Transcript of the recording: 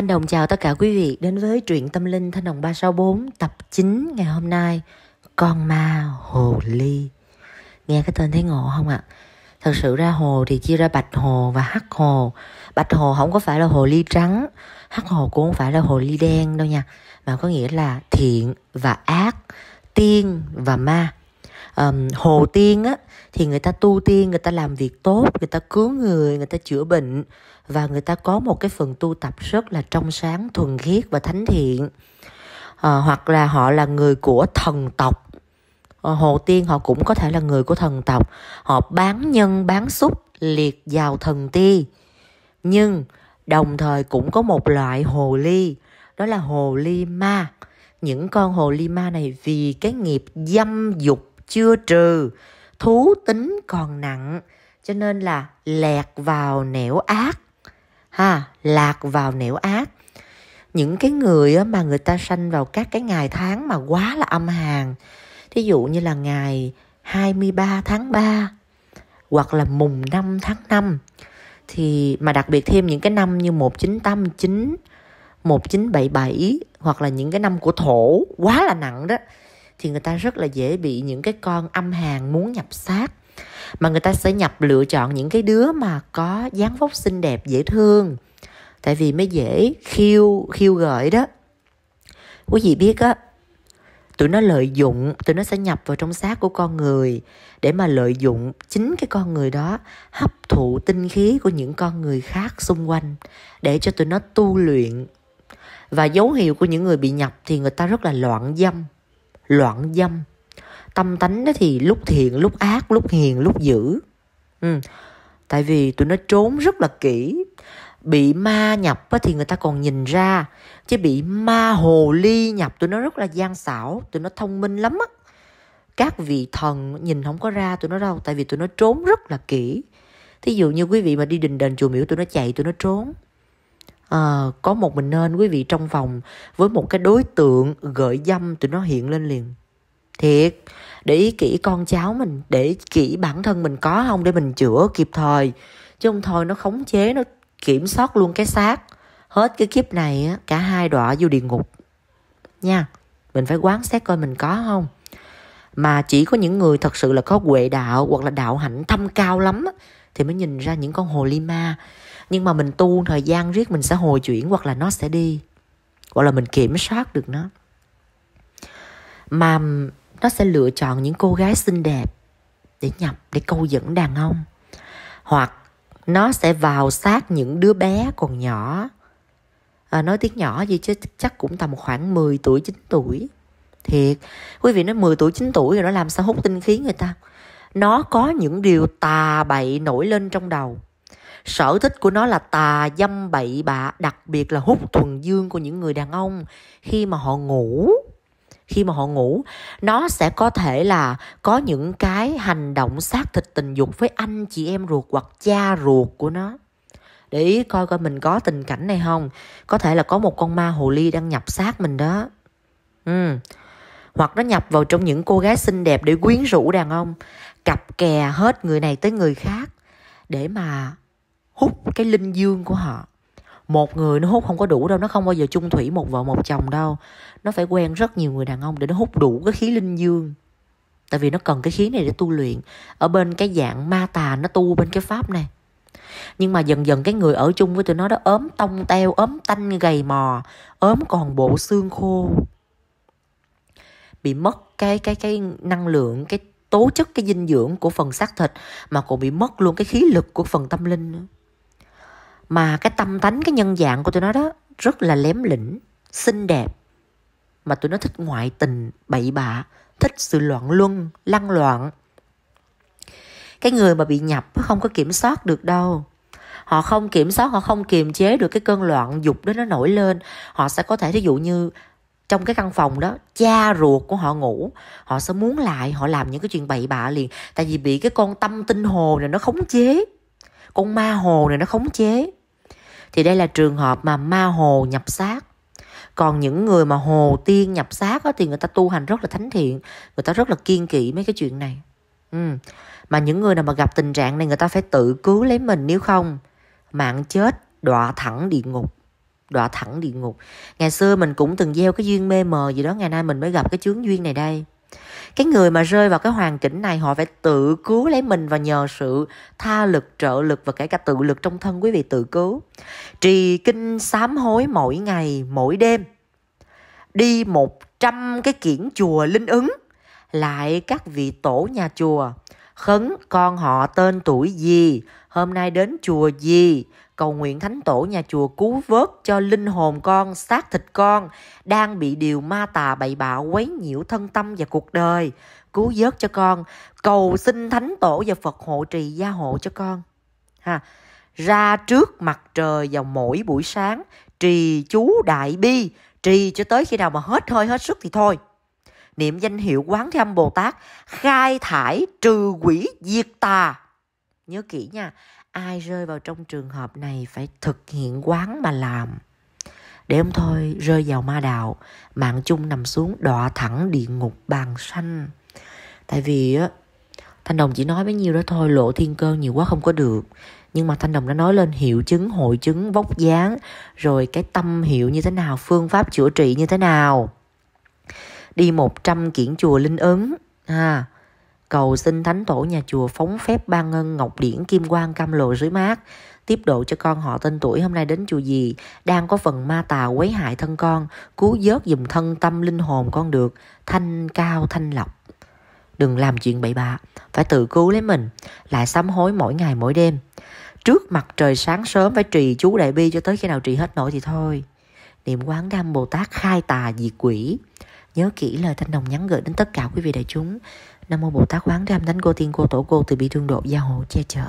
Thanh Đồng chào tất cả quý vị đến với truyện tâm linh Thanh Đồng 364 tập 9 ngày hôm nay Con ma hồ ly Nghe cái tên thấy ngộ không ạ? À? Thật sự ra hồ thì chia ra bạch hồ và hắc hồ Bạch hồ không có phải là hồ ly trắng Hắc hồ cũng không phải là hồ ly đen đâu nha Mà có nghĩa là thiện và ác Tiên và ma um, hồ tiên á thì người ta tu tiên người ta làm việc tốt người ta cứu người người ta chữa bệnh và người ta có một cái phần tu tập rất là trong sáng thuần khiết và thánh thiện à, hoặc là họ là người của thần tộc à, hồ tiên họ cũng có thể là người của thần tộc họ bán nhân bán xúc liệt vào thần ti nhưng đồng thời cũng có một loại hồ ly đó là hồ ly ma những con hồ ly ma này vì cái nghiệp dâm dục chưa trừ thú tính còn nặng cho nên là lẹt vào nẻo ác ha lạc vào nẻo ác những cái người mà người ta sanh vào các cái ngày tháng mà quá là âm hàn thí dụ như là ngày 23 tháng 3 hoặc là mùng 5 tháng 5 thì mà đặc biệt thêm những cái năm như 1989 1977 hoặc là những cái năm của thổ quá là nặng đó thì người ta rất là dễ bị những cái con âm hàng muốn nhập sát mà người ta sẽ nhập lựa chọn những cái đứa mà có dáng vóc xinh đẹp dễ thương tại vì mới dễ khiêu khiêu gợi đó quý vị biết á tụi nó lợi dụng tụi nó sẽ nhập vào trong xác của con người để mà lợi dụng chính cái con người đó hấp thụ tinh khí của những con người khác xung quanh để cho tụi nó tu luyện và dấu hiệu của những người bị nhập thì người ta rất là loạn dâm loạn dâm tâm tánh đó thì lúc thiện lúc ác lúc hiền lúc dữ ừ. tại vì tụi nó trốn rất là kỹ bị ma nhập thì người ta còn nhìn ra chứ bị ma hồ ly nhập tụi nó rất là gian xảo tụi nó thông minh lắm á các vị thần nhìn không có ra tụi nó đâu tại vì tụi nó trốn rất là kỹ thí dụ như quý vị mà đi đình đền chùa miễu tụi nó chạy tụi nó trốn à, có một mình nên quý vị trong phòng với một cái đối tượng gợi dâm tụi nó hiện lên liền thiệt để ý kỹ con cháu mình để ý kỹ bản thân mình có không để mình chữa kịp thời chứ không thôi nó khống chế nó kiểm soát luôn cái xác hết cái kiếp này cả hai đọa vô địa ngục nha mình phải quán xét coi mình có không mà chỉ có những người thật sự là có huệ đạo hoặc là đạo hạnh thâm cao lắm thì mới nhìn ra những con hồ ly ma nhưng mà mình tu thời gian riết mình sẽ hồi chuyển hoặc là nó sẽ đi hoặc là mình kiểm soát được nó mà nó sẽ lựa chọn những cô gái xinh đẹp để nhập để câu dẫn đàn ông hoặc nó sẽ vào sát những đứa bé còn nhỏ à, nói tiếng nhỏ gì chứ chắc cũng tầm khoảng 10 tuổi 9 tuổi thiệt quý vị nói 10 tuổi 9 tuổi rồi nó làm sao hút tinh khí người ta nó có những điều tà bậy nổi lên trong đầu sở thích của nó là tà dâm bậy bạ đặc biệt là hút thuần dương của những người đàn ông khi mà họ ngủ khi mà họ ngủ nó sẽ có thể là có những cái hành động xác thịt tình dục với anh chị em ruột hoặc cha ruột của nó để ý coi coi mình có tình cảnh này không có thể là có một con ma hồ ly đang nhập xác mình đó ừ hoặc nó nhập vào trong những cô gái xinh đẹp để quyến rũ đàn ông cặp kè hết người này tới người khác để mà hút cái linh dương của họ một người nó hút không có đủ đâu nó không bao giờ chung thủy một vợ một chồng đâu nó phải quen rất nhiều người đàn ông để nó hút đủ cái khí linh dương tại vì nó cần cái khí này để tu luyện ở bên cái dạng ma tà nó tu bên cái pháp này nhưng mà dần dần cái người ở chung với tụi nó đó ốm tông teo ốm tanh gầy mò ốm còn bộ xương khô bị mất cái cái cái năng lượng cái tố chất cái dinh dưỡng của phần xác thịt mà còn bị mất luôn cái khí lực của phần tâm linh nữa mà cái tâm tánh cái nhân dạng của tụi nó đó rất là lém lĩnh xinh đẹp mà tụi nó thích ngoại tình bậy bạ thích sự loạn luân lăng loạn cái người mà bị nhập không có kiểm soát được đâu họ không kiểm soát họ không kiềm chế được cái cơn loạn dục đó nó nổi lên họ sẽ có thể ví dụ như trong cái căn phòng đó cha ruột của họ ngủ họ sẽ muốn lại họ làm những cái chuyện bậy bạ liền tại vì bị cái con tâm tinh hồ này nó khống chế con ma hồ này nó khống chế thì đây là trường hợp mà ma hồ nhập xác còn những người mà hồ tiên nhập xác thì người ta tu hành rất là thánh thiện người ta rất là kiên kỵ mấy cái chuyện này ừ. mà những người nào mà gặp tình trạng này người ta phải tự cứu lấy mình nếu không mạng chết đọa thẳng địa ngục đọa thẳng địa ngục ngày xưa mình cũng từng gieo cái duyên mê mờ gì đó ngày nay mình mới gặp cái chướng duyên này đây cái người mà rơi vào cái hoàn cảnh này họ phải tự cứu lấy mình và nhờ sự tha lực trợ lực và kể cả tự lực trong thân quý vị tự cứu trì kinh sám hối mỗi ngày mỗi đêm đi một trăm cái kiển chùa linh ứng lại các vị tổ nhà chùa Khấn con họ tên tuổi gì, hôm nay đến chùa gì, cầu nguyện thánh tổ nhà chùa cứu vớt cho linh hồn con, xác thịt con đang bị điều ma tà bậy bạ quấy nhiễu thân tâm và cuộc đời, cứu vớt cho con, cầu xin thánh tổ và Phật hộ trì gia hộ cho con. Ha. Ra trước mặt trời vào mỗi buổi sáng, trì chú đại bi, trì cho tới khi nào mà hết hơi hết sức thì thôi niệm danh hiệu quán thế âm bồ tát khai thải trừ quỷ diệt tà nhớ kỹ nha ai rơi vào trong trường hợp này phải thực hiện quán mà làm để ông thôi rơi vào ma đạo mạng chung nằm xuống đọa thẳng địa ngục bàn xanh tại vì á thanh đồng chỉ nói bấy nhiêu đó thôi lộ thiên cơ nhiều quá không có được nhưng mà thanh đồng đã nói lên hiệu chứng hội chứng vóc dáng rồi cái tâm hiệu như thế nào phương pháp chữa trị như thế nào đi 100 kiển chùa linh ứng. À, cầu xin thánh tổ nhà chùa phóng phép ban ngân ngọc điển kim quang cam lộ dưới mát tiếp độ cho con họ tên tuổi hôm nay đến chùa gì đang có phần ma tà quấy hại thân con cứu vớt dùm thân tâm linh hồn con được thanh cao thanh lọc đừng làm chuyện bậy bạ phải tự cứu lấy mình lại sám hối mỗi ngày mỗi đêm trước mặt trời sáng sớm phải trì chú đại bi cho tới khi nào trì hết nổi thì thôi niệm quán đam bồ tát khai tà diệt quỷ Nhớ kỹ lời Thanh Đồng nhắn gửi đến tất cả quý vị đại chúng. Nam mô Bồ Tát Quán Thế Âm Thánh Cô Tiên Cô Tổ Cô từ bi thương độ gia hộ che chở.